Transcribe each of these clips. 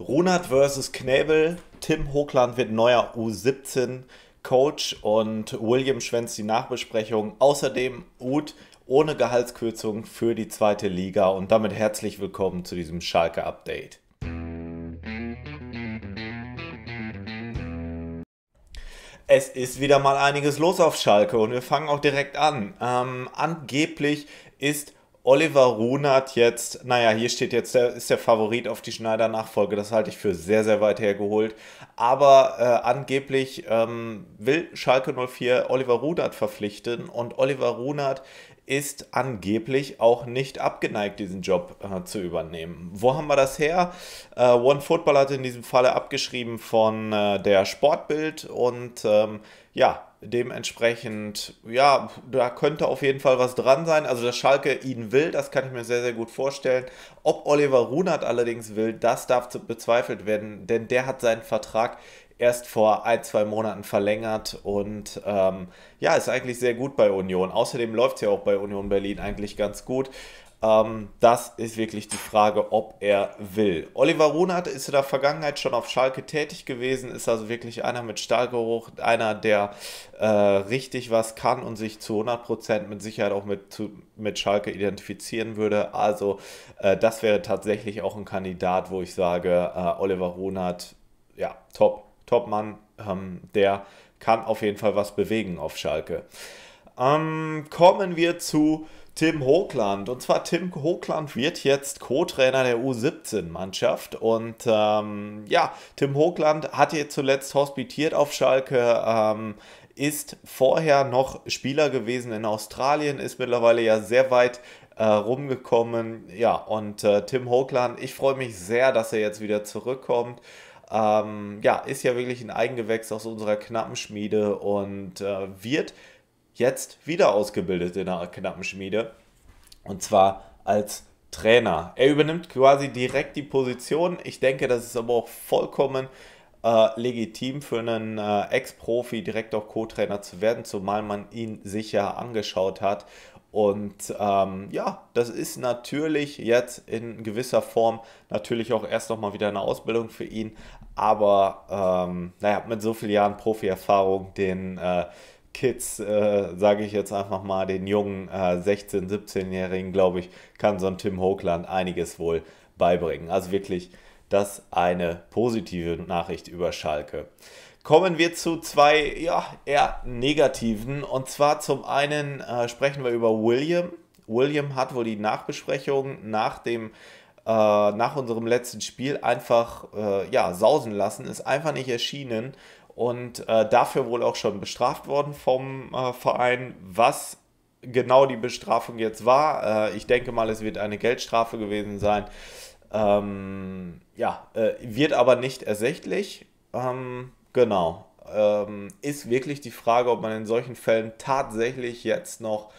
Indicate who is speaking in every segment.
Speaker 1: Runert versus Knäbel. Tim Hochland wird neuer U17 Coach und William schwänzt die Nachbesprechung. Außerdem Ud ohne Gehaltskürzung für die zweite Liga und damit herzlich willkommen zu diesem Schalke Update. Es ist wieder mal einiges los auf Schalke und wir fangen auch direkt an. Ähm, angeblich ist Oliver Runert jetzt, naja, hier steht jetzt, der ist der Favorit auf die Schneider-Nachfolge. Das halte ich für sehr, sehr weit hergeholt. Aber äh, angeblich ähm, will Schalke 04 Oliver Runert verpflichten und Oliver Runert ist angeblich auch nicht abgeneigt, diesen Job äh, zu übernehmen. Wo haben wir das her? Äh, One Football hat in diesem Falle abgeschrieben von äh, der Sportbild und ähm, ja, Dementsprechend, ja, da könnte auf jeden Fall was dran sein. Also, dass Schalke ihn will, das kann ich mir sehr, sehr gut vorstellen. Ob Oliver Runert allerdings will, das darf bezweifelt werden, denn der hat seinen Vertrag erst vor ein, zwei Monaten verlängert und ähm, ja, ist eigentlich sehr gut bei Union. Außerdem läuft es ja auch bei Union Berlin eigentlich ganz gut. Ähm, das ist wirklich die Frage, ob er will. Oliver Runert ist in der Vergangenheit schon auf Schalke tätig gewesen, ist also wirklich einer mit Stahlgeruch, einer, der äh, richtig was kann und sich zu 100% mit Sicherheit auch mit, zu, mit Schalke identifizieren würde. Also äh, das wäre tatsächlich auch ein Kandidat, wo ich sage, äh, Oliver Runert, ja, top. Topmann, ähm, der kann auf jeden Fall was bewegen auf Schalke. Ähm, kommen wir zu Tim Hochland. Und zwar Tim Hochland wird jetzt Co-Trainer der U17-Mannschaft. Und ähm, ja, Tim Hochland hat hier zuletzt hospitiert auf Schalke. Ähm, ist vorher noch Spieler gewesen in Australien, ist mittlerweile ja sehr weit äh, rumgekommen. Ja, und äh, Tim Hoagland, ich freue mich sehr, dass er jetzt wieder zurückkommt ähm, ja, ist ja wirklich ein Eigengewächs aus unserer knappen Schmiede und äh, wird jetzt wieder ausgebildet in der knappen Schmiede. Und zwar als Trainer. Er übernimmt quasi direkt die Position. Ich denke, das ist aber auch vollkommen äh, legitim für einen äh, Ex-Profi direkt auch Co-Trainer zu werden, zumal man ihn sicher angeschaut hat. Und ähm, ja, das ist natürlich jetzt in gewisser Form natürlich auch erst nochmal wieder eine Ausbildung für ihn, aber ähm, naja, mit so vielen Jahren Profi-Erfahrung, den äh, Kids, äh, sage ich jetzt einfach mal, den jungen äh, 16-, 17-Jährigen, glaube ich, kann so ein Tim Hoagland einiges wohl beibringen. Also wirklich das eine positive Nachricht über Schalke. Kommen wir zu zwei ja, eher negativen. Und zwar zum einen äh, sprechen wir über William. William hat wohl die Nachbesprechung nach dem äh, nach unserem letzten Spiel einfach äh, ja, sausen lassen, ist einfach nicht erschienen und äh, dafür wohl auch schon bestraft worden vom äh, Verein. Was genau die Bestrafung jetzt war, äh, ich denke mal, es wird eine Geldstrafe gewesen sein. Ähm, ja, äh, wird aber nicht ersichtlich. Ähm, genau. Ähm, ist wirklich die Frage, ob man in solchen Fällen tatsächlich jetzt noch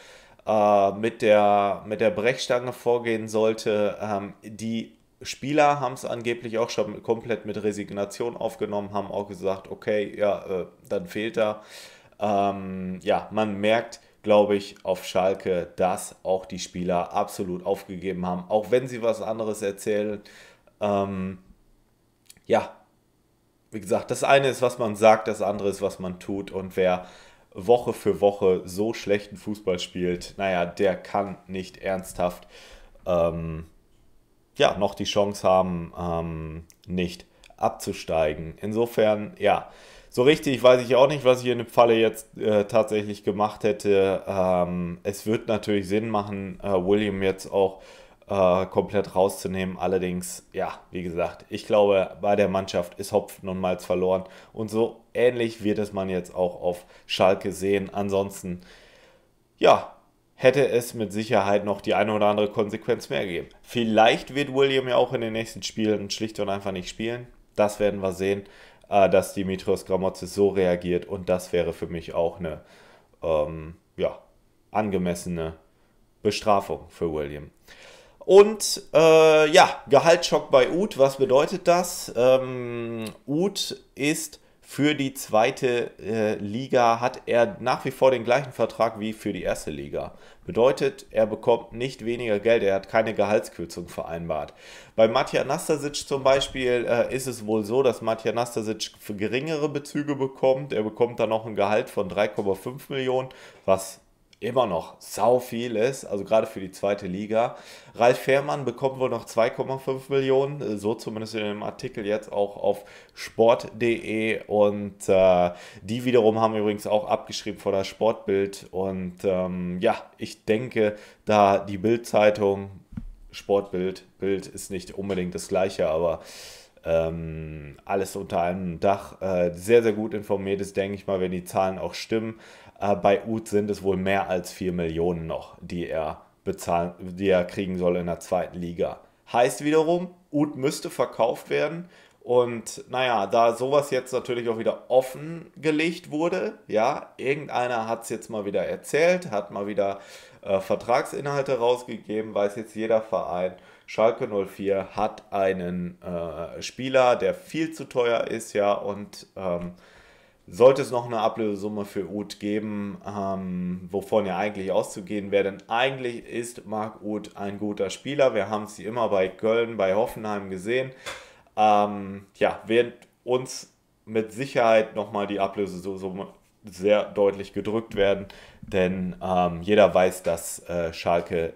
Speaker 1: äh, mit, der, mit der Brechstange vorgehen sollte. Ähm, die Spieler haben es angeblich auch schon komplett mit Resignation aufgenommen, haben auch gesagt, okay, ja, äh, dann fehlt er. Ähm, ja, man merkt, glaube ich, auf Schalke, dass auch die Spieler absolut aufgegeben haben, auch wenn sie was anderes erzählen. Ähm, ja, wie gesagt, das eine ist, was man sagt, das andere ist, was man tut. Und wer Woche für Woche so schlechten Fußball spielt, naja, der kann nicht ernsthaft ähm, ja, noch die Chance haben, ähm, nicht abzusteigen. Insofern, ja, so richtig weiß ich auch nicht, was ich in der Falle jetzt äh, tatsächlich gemacht hätte. Ähm, es wird natürlich Sinn machen, äh, William jetzt auch äh, komplett rauszunehmen. Allerdings, ja, wie gesagt, ich glaube, bei der Mannschaft ist Hopfen und Malz verloren. Und so ähnlich wird es man jetzt auch auf Schalke sehen. Ansonsten, ja, hätte es mit Sicherheit noch die eine oder andere Konsequenz mehr gegeben. Vielleicht wird William ja auch in den nächsten Spielen schlicht und einfach nicht spielen. Das werden wir sehen, äh, dass Dimitrios Gramotzes so reagiert. Und das wäre für mich auch eine ähm, ja, angemessene Bestrafung für William. Und äh, ja, Gehaltsschock bei Uth, was bedeutet das? Ähm, Uth ist für die zweite äh, Liga, hat er nach wie vor den gleichen Vertrag wie für die erste Liga. Bedeutet, er bekommt nicht weniger Geld, er hat keine Gehaltskürzung vereinbart. Bei Matja Nastasic zum Beispiel äh, ist es wohl so, dass Matja Nastasic geringere Bezüge bekommt. Er bekommt dann noch ein Gehalt von 3,5 Millionen, was immer noch sau viel ist, also gerade für die zweite Liga. Ralf Fährmann bekommt wohl noch 2,5 Millionen, äh, so zumindest in dem Artikel jetzt auch auf sport.de und äh, die wiederum haben übrigens auch abgeschrieben vor das Sportbild und ähm, ja, ich denke, da die Bildzeitung, Sportbild, Bild ist nicht unbedingt das gleiche, aber ähm, alles unter einem Dach. Äh, sehr, sehr gut informiert ist, denke ich mal, wenn die Zahlen auch stimmen. Äh, bei Uth sind es wohl mehr als 4 Millionen noch, die er bezahlen, die er kriegen soll in der zweiten Liga. Heißt wiederum, Uth müsste verkauft werden und naja, da sowas jetzt natürlich auch wieder offengelegt wurde, ja, irgendeiner hat es jetzt mal wieder erzählt, hat mal wieder äh, Vertragsinhalte rausgegeben, weiß jetzt jeder Verein. Schalke 04 hat einen äh, Spieler, der viel zu teuer ist, ja, und ähm, sollte es noch eine Ablösesumme für Uth geben, ähm, wovon ja eigentlich auszugehen wäre, denn eigentlich ist Marc Uth ein guter Spieler. Wir haben es immer bei Köln, bei Hoffenheim gesehen ähm, ja, während uns mit Sicherheit nochmal die Ablöse so, so sehr deutlich gedrückt werden, denn ähm, jeder weiß, dass äh, Schalke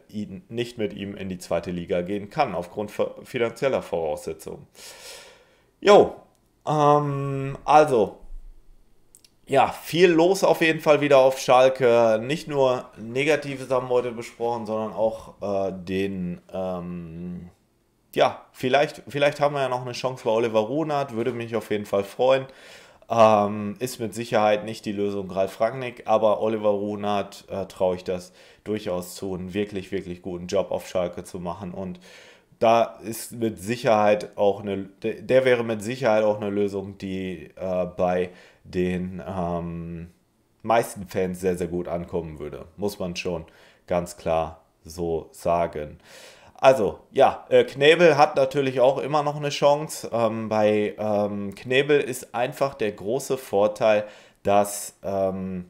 Speaker 1: nicht mit ihm in die zweite Liga gehen kann, aufgrund finanzieller Voraussetzungen. Jo, ähm, also, ja, viel los auf jeden Fall wieder auf Schalke. Nicht nur negative Sachen heute besprochen, sondern auch äh, den, ähm, ja, vielleicht, vielleicht haben wir ja noch eine Chance bei Oliver Runert, würde mich auf jeden Fall freuen. Ähm, ist mit Sicherheit nicht die Lösung Ralf Rangnick, aber Oliver Runert äh, traue ich das durchaus zu, einen wirklich, wirklich guten Job auf Schalke zu machen. Und da ist mit Sicherheit auch eine, der wäre mit Sicherheit auch eine Lösung, die äh, bei den ähm, meisten Fans sehr, sehr gut ankommen würde. Muss man schon ganz klar so sagen. Also, ja, äh, Knebel hat natürlich auch immer noch eine Chance. Ähm, bei ähm, Knebel ist einfach der große Vorteil, dass ähm,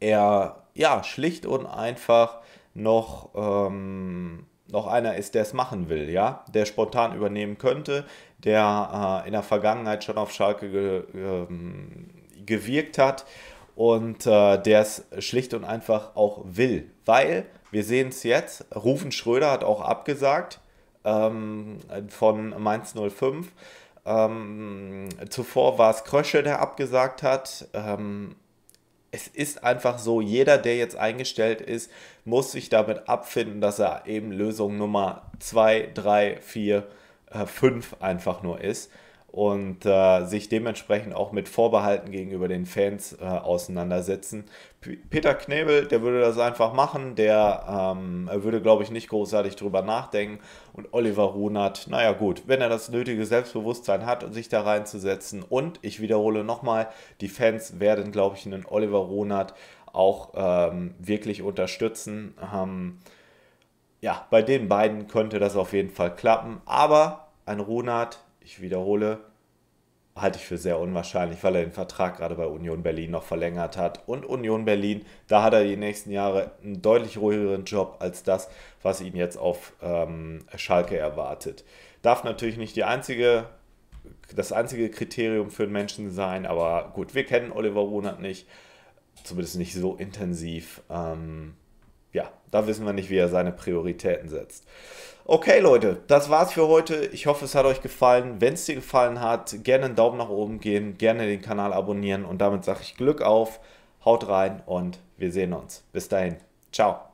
Speaker 1: er ja schlicht und einfach noch, ähm, noch einer ist, der es machen will, ja, der spontan übernehmen könnte, der äh, in der Vergangenheit schon auf Schalke ge, ähm, gewirkt hat und äh, der es schlicht und einfach auch will. Weil, wir sehen es jetzt, Rufen Schröder hat auch abgesagt ähm, von Mainz 05. Ähm, zuvor war es Krösche, der abgesagt hat. Ähm, es ist einfach so, jeder, der jetzt eingestellt ist, muss sich damit abfinden, dass er eben Lösung Nummer 2, 3, 4, 5 einfach nur ist und äh, sich dementsprechend auch mit Vorbehalten gegenüber den Fans äh, auseinandersetzen. P Peter Knebel, der würde das einfach machen, der ähm, würde, glaube ich, nicht großartig drüber nachdenken. Und Oliver Runert, naja gut, wenn er das nötige Selbstbewusstsein hat, sich da reinzusetzen. Und ich wiederhole nochmal, die Fans werden, glaube ich, einen Oliver Runert auch ähm, wirklich unterstützen. Ähm, ja, bei den beiden könnte das auf jeden Fall klappen. Aber ein Runert ich wiederhole, halte ich für sehr unwahrscheinlich, weil er den Vertrag gerade bei Union Berlin noch verlängert hat. Und Union Berlin, da hat er die nächsten Jahre einen deutlich ruhigeren Job als das, was ihn jetzt auf ähm, Schalke erwartet. Darf natürlich nicht die einzige, das einzige Kriterium für einen Menschen sein, aber gut, wir kennen Oliver Runert nicht, zumindest nicht so intensiv. Ähm, ja, da wissen wir nicht, wie er seine Prioritäten setzt. Okay, Leute, das war's für heute. Ich hoffe, es hat euch gefallen. Wenn es dir gefallen hat, gerne einen Daumen nach oben geben, gerne den Kanal abonnieren und damit sage ich Glück auf, haut rein und wir sehen uns. Bis dahin. Ciao.